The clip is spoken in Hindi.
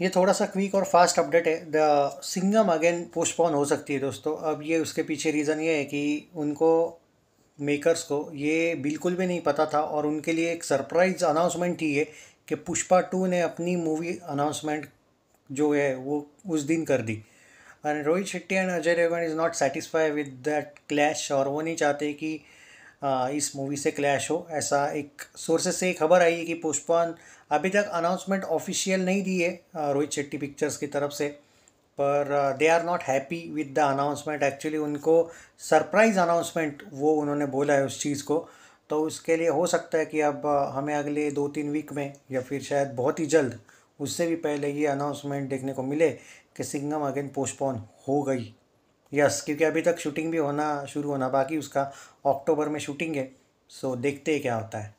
ये थोड़ा सा क्विक और फास्ट अपडेट है द सिंगम अगेन पोस्टपोन हो सकती है दोस्तों अब ये उसके पीछे रीज़न ये है कि उनको मेकर्स को ये बिल्कुल भी नहीं पता था और उनके लिए एक सरप्राइज़ अनाउंसमेंट ही है कि पुष्पा टू ने अपनी मूवी अनाउंसमेंट जो है वो उस दिन कर दी and Rohit Shetty and Ajay Devgan is not satisfy with that clash और वो नहीं चाहते कि uh, इस मूवी से क्लैश हो ऐसा एक सोर्सेज से खबर आई है कि पुष्पान अभी तक अनाउंसमेंट ऑफिशियल नहीं दी है रोहित शेट्टी पिक्चर्स की तरफ से पर they are not happy with the announcement actually उनको सरप्राइज़ अनाउंसमेंट वो उन्होंने बोला है उस चीज़ को तो उसके लिए हो सकता है कि अब हमें अगले दो तीन वीक में या फिर शायद बहुत ही जल्द उससे भी पहले ये अनाउंसमेंट देखने को मिले कि सिंगम अगेन पोस्टपोन हो गई यस क्योंकि अभी तक शूटिंग भी होना शुरू होना बाकी उसका अक्टूबर में शूटिंग है सो देखते हैं क्या होता है